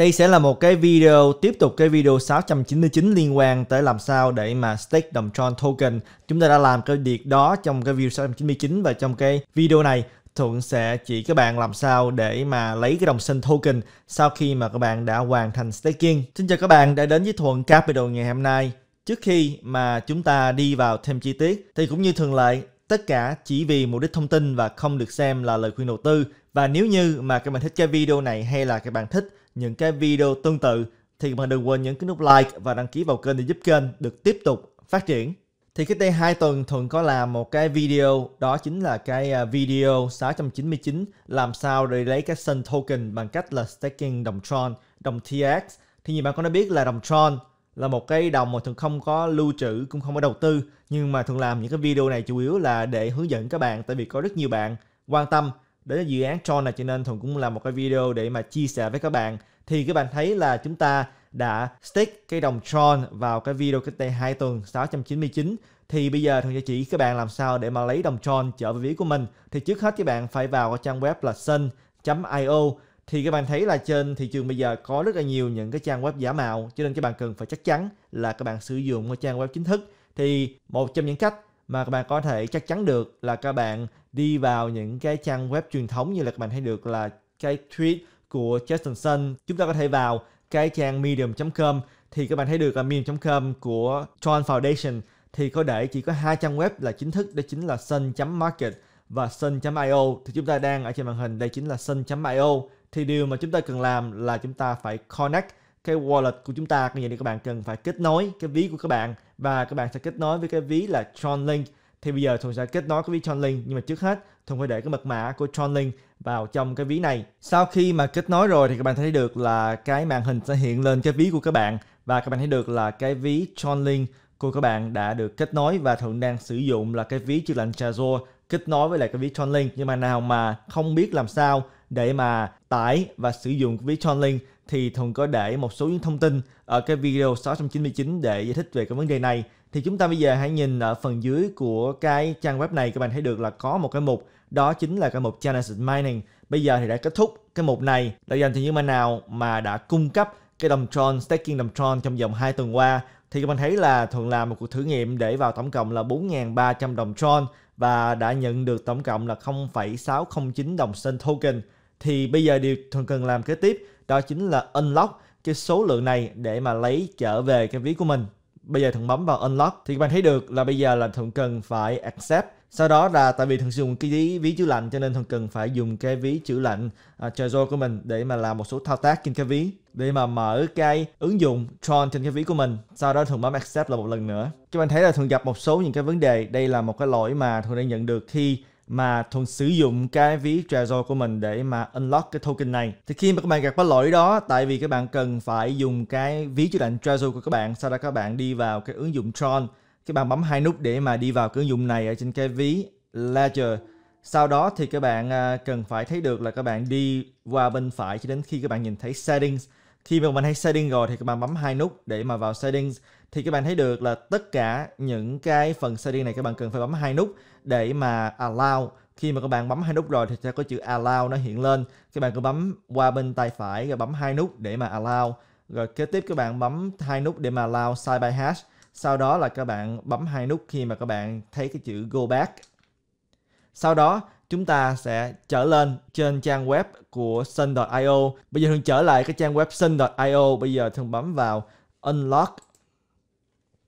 Đây sẽ là một cái video tiếp tục cái video 699 liên quan tới làm sao để mà stake đồng Tron token. Chúng ta đã làm cái việc đó trong cái video 699 và trong cái video này Thuận sẽ chỉ các bạn làm sao để mà lấy cái đồng sinh token sau khi mà các bạn đã hoàn thành staking. Xin chào các bạn đã đến với Thuận Capital ngày hôm nay. Trước khi mà chúng ta đi vào thêm chi tiết thì cũng như thường lệ tất cả chỉ vì mục đích thông tin và không được xem là lời khuyên đầu tư. Và nếu như mà các bạn thích cái video này hay là các bạn thích những cái video tương tự thì bạn đừng quên nhấn cái nút like và đăng ký vào kênh để giúp kênh được tiếp tục phát triển. Thì cách đây 2 tuần Thuận có làm một cái video đó chính là cái à, video 699 làm sao để lấy cái Sun Token bằng cách là staking đồng Tron, đồng TX. Thì như bạn có đã biết là đồng Tron là một cái đồng mà thường không có lưu trữ cũng không có đầu tư nhưng mà thường làm những cái video này chủ yếu là để hướng dẫn các bạn tại vì có rất nhiều bạn quan tâm đó là dự án Tron này cho nên Thuận cũng làm một cái video để mà chia sẻ với các bạn thì các bạn thấy là chúng ta đã stake cái đồng Tron vào cái video cách đây 2 tuần 699 thì bây giờ Thuận sẽ chỉ các bạn làm sao để mà lấy đồng Tron trở về ví của mình thì trước hết các bạn phải vào cái trang web là sun.io thì các bạn thấy là trên thị trường bây giờ có rất là nhiều những cái trang web giả mạo cho nên các bạn cần phải chắc chắn là các bạn sử dụng cái trang web chính thức thì một trong những cách mà các bạn có thể chắc chắn được là các bạn đi vào những cái trang web truyền thống như là các bạn thấy được là cái tweet của Justin Sun. Chúng ta có thể vào cái trang medium.com thì các bạn thấy được là medium.com của Tron Foundation thì có để chỉ có hai trang web là chính thức đó chính là sun.market và sun.io thì chúng ta đang ở trên màn hình đây chính là sun.io thì điều mà chúng ta cần làm là chúng ta phải connect cái wallet của chúng ta bây giờ thì các bạn cần phải kết nối cái ví của các bạn và các bạn sẽ kết nối với cái ví là TronLink. thì bây giờ Thuận sẽ kết nối cái ví TronLink nhưng mà trước hết Thuận phải để cái mật mã của TronLink vào trong cái ví này sau khi mà kết nối rồi thì các bạn thấy được là cái màn hình sẽ hiện lên cái ví của các bạn và các bạn thấy được là cái ví TronLink của các bạn đã được kết nối và Thuận đang sử dụng là cái ví chữa lệnh Trezor kết nối với lại cái ví TronLink nhưng mà nào mà không biết làm sao để mà tải và sử dụng ví Chainlink thì Thuận có để một số những thông tin ở cái video 699 để giải thích về cái vấn đề này. Thì chúng ta bây giờ hãy nhìn ở phần dưới của cái trang web này các bạn thấy được là có một cái mục đó chính là cái mục Genesis Mining. Bây giờ thì đã kết thúc cái mục này là dành cho những bạn nào mà đã cung cấp cái đồng Tron, staking đồng Tron trong vòng 2 tuần qua thì các bạn thấy là Thuận làm một cuộc thử nghiệm để vào tổng cộng là 4.300 đồng Tron và đã nhận được tổng cộng là 0,609 đồng Sen token thì bây giờ điều thường cần làm kế tiếp đó chính là unlock cái số lượng này để mà lấy trở về cái ví của mình bây giờ thuận bấm vào unlock thì các bạn thấy được là bây giờ là thuận cần phải accept sau đó là tại vì thường dùng cái ví, chữ lạnh cho nên thường cần phải dùng cái ví chữ lạnh uh, à, Trezor của mình để mà làm một số thao tác trên cái ví để mà mở cái ứng dụng Tron trên cái ví của mình sau đó thường bấm accept là một lần nữa các bạn thấy là thường gặp một số những cái vấn đề đây là một cái lỗi mà thường đang nhận được khi mà Thuần sử dụng cái ví Trezor của mình để mà unlock cái token này. Thì khi mà các bạn gặp cái lỗi đó, tại vì các bạn cần phải dùng cái ví chứa đựng Trezor của các bạn, sau đó các bạn đi vào cái ứng dụng Tron, các bạn bấm hai nút để mà đi vào cái ứng dụng này ở trên cái ví Ledger. Sau đó thì các bạn à, cần phải thấy được là các bạn đi qua bên phải cho đến khi các bạn nhìn thấy settings. Khi mà mình thấy settings rồi thì các bạn bấm hai nút để mà vào settings thì các bạn thấy được là tất cả những cái phần setting này các bạn cần phải bấm hai nút để mà allow khi mà các bạn bấm hai nút rồi thì sẽ có chữ allow nó hiện lên các bạn cứ bấm qua bên tay phải rồi bấm hai nút để mà allow rồi kế tiếp các bạn bấm hai nút để mà allow side by hash sau đó là các bạn bấm hai nút khi mà các bạn thấy cái chữ go back sau đó chúng ta sẽ trở lên trên trang web của sun.io bây giờ thường trở lại cái trang web sun.io bây giờ thường bấm vào unlock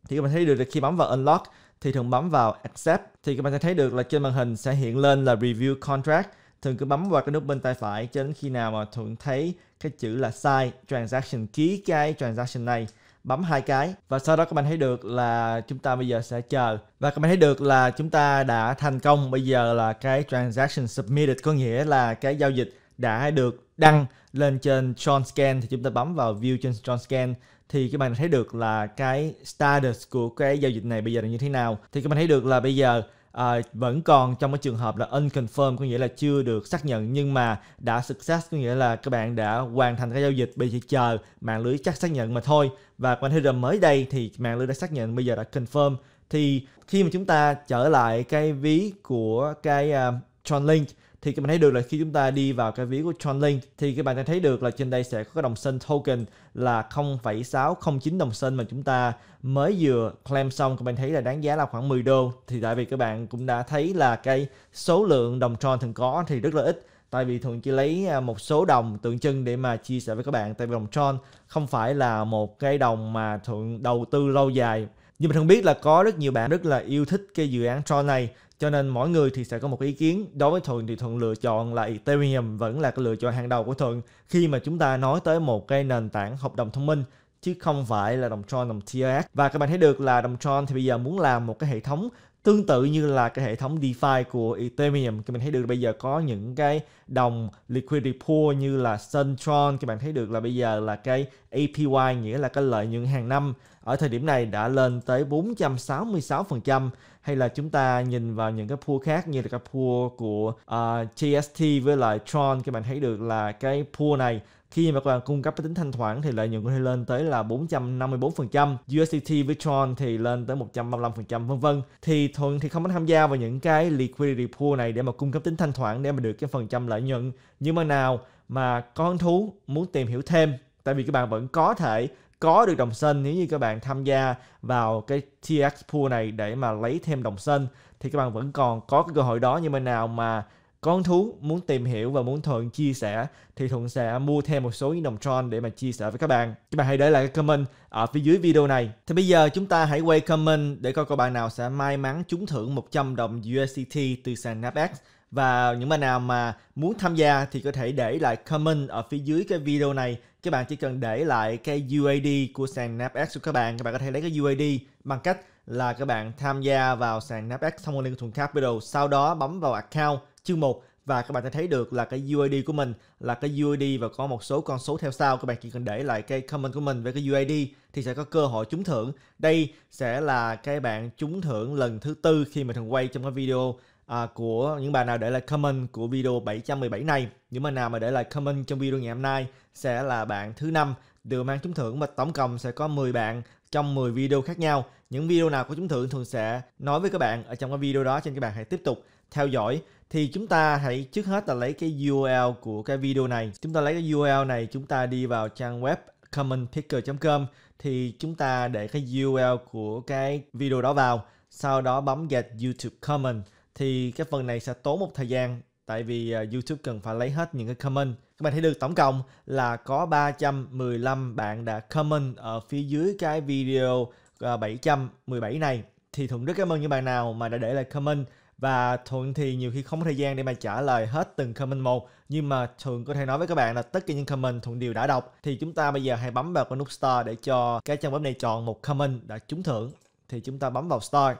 thì các bạn thấy được là khi bấm vào unlock thì thường bấm vào accept thì các bạn sẽ thấy được là trên màn hình sẽ hiện lên là review contract thường cứ bấm vào cái nút bên tay phải cho đến khi nào mà thuận thấy cái chữ là sai transaction ký cái transaction này bấm hai cái và sau đó các bạn thấy được là chúng ta bây giờ sẽ chờ và các bạn thấy được là chúng ta đã thành công bây giờ là cái transaction submitted có nghĩa là cái giao dịch đã được đăng lên trên John Scan thì chúng ta bấm vào view trên John Scan thì các bạn thấy được là cái status của cái giao dịch này bây giờ là như thế nào thì các bạn thấy được là bây giờ à, vẫn còn trong cái trường hợp là unconfirmed có nghĩa là chưa được xác nhận nhưng mà đã success có nghĩa là các bạn đã hoàn thành cái giao dịch bây giờ chờ mạng lưới chắc xác nhận mà thôi và quan thấy mới đây thì mạng lưới đã xác nhận bây giờ đã confirm thì khi mà chúng ta trở lại cái ví của cái uh, à, Tron Link thì các bạn thấy được là khi chúng ta đi vào cái ví của Tronlink thì các bạn sẽ thấy được là trên đây sẽ có cái đồng sân token là 0,609 đồng sân mà chúng ta mới vừa claim xong các bạn thấy là đáng giá là khoảng 10 đô thì tại vì các bạn cũng đã thấy là cái số lượng đồng Tron thường có thì rất là ít tại vì thường chỉ lấy à, một số đồng tượng trưng để mà chia sẻ với các bạn tại vì đồng Tron không phải là một cái đồng mà thường đầu tư lâu dài nhưng mà thường biết là có rất nhiều bạn rất là yêu thích cái dự án Tron này cho nên mỗi người thì sẽ có một ý kiến đối với thuận thì thuận lựa chọn là ethereum vẫn là cái lựa chọn hàng đầu của thuận khi mà chúng ta nói tới một cái nền tảng hợp đồng thông minh chứ không phải là đồng Tron, đồng TRX. Và các bạn thấy được là đồng Tron thì bây giờ muốn làm một cái hệ thống tương tự như là cái hệ thống DeFi của Ethereum các bạn thấy được bây giờ có những cái đồng liquidity pool như là Suntron các bạn thấy được là bây giờ là cái APY nghĩa là cái lợi nhuận hàng năm ở thời điểm này đã lên tới 466% hay là chúng ta nhìn vào những cái pool khác như là cái pool của uh, ờ, TST với lại Tron các bạn thấy được là cái pool này khi mà các bạn cung cấp cái tính thanh khoản thì lợi nhuận có thể lên tới là 454%, USDT với Tron thì lên tới 135% vân vân. Thì Thuận thì không có tham gia vào những cái liquidity pool này để mà cung cấp tính thanh khoản để mà được cái phần trăm lợi nhuận. Nhưng mà nào mà có hứng thú muốn tìm hiểu thêm tại vì các bạn vẫn có thể có được đồng sinh nếu như các bạn tham gia vào cái TX pool này để mà lấy thêm đồng sinh thì các bạn vẫn còn có cái cơ hội đó nhưng mà nào mà con thú muốn tìm hiểu và muốn thuận chia sẻ thì thuận sẽ mua thêm một số những đồng tron để mà chia sẻ với các bạn các bạn hãy để lại cái comment ở phía dưới video này thì bây giờ chúng ta hãy quay comment để coi các bạn nào sẽ may mắn trúng thưởng 100 đồng USDT từ sàn Nasdaq và những bạn nào mà muốn tham gia thì có thể để lại comment ở phía dưới cái video này các bạn chỉ cần để lại cái UAD của sàn Nasdaq của các bạn các bạn có thể lấy cái UAD bằng cách là các bạn tham gia vào sàn Nasdaq thông qua link thuận capital sau đó bấm vào account chương 1 và các bạn sẽ thấy được là cái UID của mình là cái UID và có một số con số theo sau các bạn chỉ cần để lại cái comment của mình về cái UID thì sẽ có cơ hội trúng thưởng đây sẽ là cái bạn trúng thưởng lần thứ tư khi mà thường quay trong cái video à, của những bạn nào để lại comment của video 717 này những bạn nào mà để lại comment trong video ngày hôm nay sẽ là bạn thứ năm được mang trúng thưởng và tổng cộng sẽ có 10 bạn trong 10 video khác nhau. Những video nào có trúng thưởng thường sẽ nói với các bạn ở trong cái video đó cho nên các bạn hãy tiếp tục theo dõi. Thì chúng ta hãy trước hết là lấy cái URL của cái video này. Chúng ta lấy cái URL này chúng ta đi vào trang web commentpicker com thì chúng ta để cái URL của cái video đó vào. Sau đó bấm gạch YouTube comment thì cái phần này sẽ tốn một thời gian tại vì à, YouTube cần phải lấy hết những cái comment các bạn thấy được tổng cộng là có 315 bạn đã comment ở phía dưới cái video 717 à, này thì Thuận rất cảm ơn những bạn nào mà đã để lại comment và Thuận thì nhiều khi không có thời gian để mà trả lời hết từng comment một nhưng mà Thuận có thể nói với các bạn là tất cả những comment Thuận đều đã đọc thì chúng ta bây giờ hãy bấm vào cái nút Star để cho cái trang web này chọn một comment đã trúng thưởng thì chúng ta bấm vào Star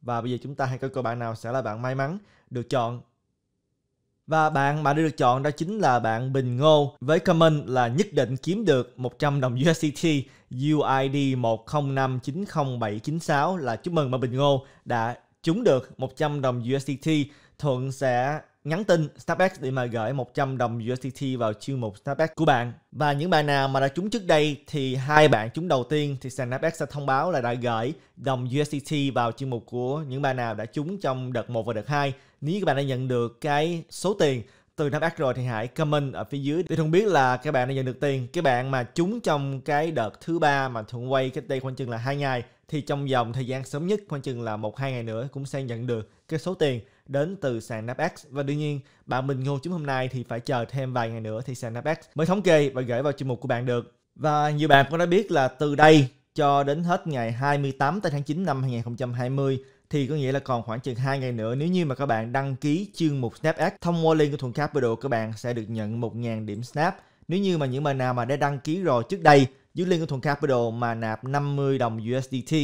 và bây giờ chúng ta hãy coi coi bạn nào sẽ là bạn may mắn được chọn và bạn mà được chọn đó chính là bạn Bình Ngô với comment là nhất định kiếm được 100 đồng USDT UID 10590796 là chúc mừng mà Bình Ngô đã trúng được 100 đồng USDT. Thuận sẽ nhắn tin Starbucks để mà gửi 100 đồng USDT vào chuyên mục Starbucks của bạn. Và những bạn nào mà đã trúng trước đây thì hai bạn trúng đầu tiên thì sàn Starbucks sẽ thông báo là đã gửi đồng USDT vào chuyên mục của những bạn nào đã trúng trong đợt 1 và đợt 2. Nếu các bạn đã nhận được cái số tiền từ năm ác rồi thì hãy comment ở phía dưới để thông biết là các bạn đã nhận được tiền. Các bạn mà trúng trong cái đợt thứ ba mà Thuận quay cách đây khoảng chừng là hai ngày thì trong vòng thời gian sớm nhất khoảng chừng là một hai ngày nữa cũng sẽ nhận được cái số tiền đến từ sàn Napex và đương nhiên bạn mình ngô chúng hôm nay thì phải chờ thêm vài ngày nữa thì sàn Napex mới thống kê và gửi vào chuyên mục của bạn được. Và nhiều bạn cũng đã biết là từ đây cho đến hết ngày 28 tháng 9 năm 2020 thì có nghĩa là còn khoảng chừng 2 ngày nữa nếu như mà các bạn đăng ký chương mục Snap Ads thông qua link của Thuận Capital các bạn sẽ được nhận 1.000 điểm Snap. Nếu như mà những bạn nào mà đã đăng ký rồi trước đây dưới link của Thuận Capital mà nạp 50 đồng USDT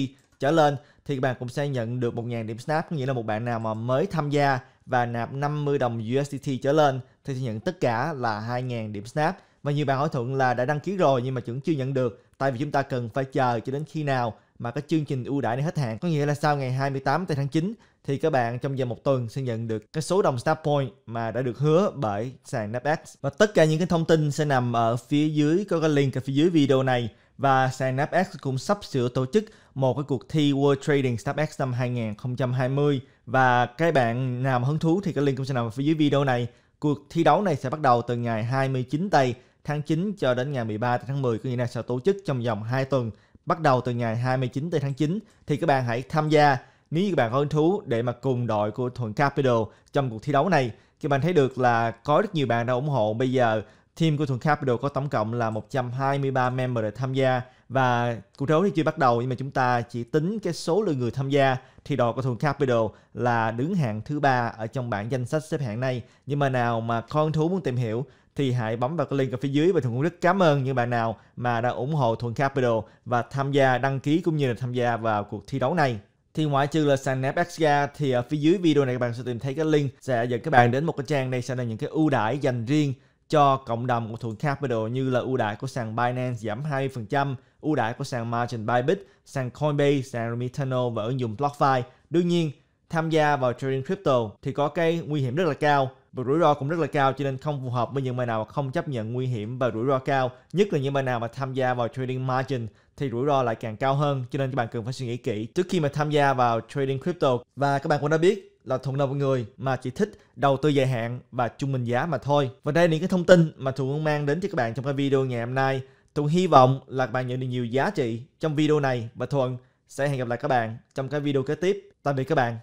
trở lên thì các bạn cũng sẽ nhận được 1.000 điểm Snap, có nghĩa là một bạn nào mà mới tham gia và nạp 50 đồng USDT trở lên thì sẽ nhận tất cả là 2.000 điểm Snap. Và nhiều bạn hỏi Thuận là đã đăng ký rồi nhưng mà vẫn chưa nhận được tại vì chúng ta cần phải chờ cho đến khi nào mà cái chương trình ưu đãi này hết hạn. Có nghĩa là sau ngày 28 tây tháng 9 thì các bạn trong vòng một tuần sẽ nhận được cái số đồng Star Point mà đã được hứa bởi sàn Napex. Và tất cả những cái thông tin sẽ nằm ở phía dưới có cái link ở phía dưới video này và sàn Napex cũng sắp sửa tổ chức một cái cuộc thi World Trading StartX năm 2020 và các bạn nào hứng thú thì cái link cũng sẽ nằm ở phía dưới video này. Cuộc thi đấu này sẽ bắt đầu từ ngày 29 tây tháng 9 cho đến ngày 13 tháng 10 có nghĩa là sẽ tổ chức trong vòng 2 tuần bắt đầu từ ngày 29 tây tháng 9 thì các bạn hãy tham gia nếu như các bạn có hứng thú để mà cùng đội của Thuận Capital trong cuộc thi đấu này thì bạn thấy được là có rất nhiều bạn đã ủng hộ bây giờ team của Thuận Capital có tổng cộng là 123 member để tham gia và cuộc đấu thì chưa bắt đầu nhưng mà chúng ta chỉ tính cái số lượng người tham gia thì đội của Thuận Capital là đứng hạng thứ ba ở trong bảng danh sách xếp hạng này nhưng mà nào mà con thú muốn tìm hiểu thì hãy bấm vào cái link ở phía dưới và Thuận cũng rất cảm ơn những bạn nào mà đã ủng hộ Thuận Capital và tham gia đăng ký cũng như là tham gia vào cuộc thi đấu này. Thì ngoại trừ là sàn FX thì ở phía dưới video này các bạn sẽ tìm thấy cái link sẽ dẫn các bạn đến một cái trang đây sẽ là những cái ưu đãi dành riêng cho cộng đồng của Thuận Capital như là ưu đãi của sàn Binance giảm 20%, ưu đãi của sàn Margin Bybit, sàn Coinbase, sàn Remitano và ứng dụng BlockFi. Đương nhiên, tham gia vào trading crypto thì có cái nguy hiểm rất là cao và rủi ro cũng rất là cao cho nên không phù hợp với những bài nào mà không chấp nhận nguy hiểm và rủi ro cao nhất là những bài nào mà tham gia vào trading margin thì rủi ro lại càng cao hơn cho nên các bạn cần phải suy nghĩ kỹ trước khi mà tham gia vào trading crypto và các bạn cũng đã biết là thuận là một người mà chỉ thích đầu tư dài hạn và trung bình giá mà thôi và đây là những cái thông tin mà thuận mang đến cho các bạn trong cái video ngày hôm nay thuận hy vọng là các bạn nhận được nhiều giá trị trong video này và thuận sẽ hẹn gặp lại các bạn trong cái video kế tiếp tạm biệt các bạn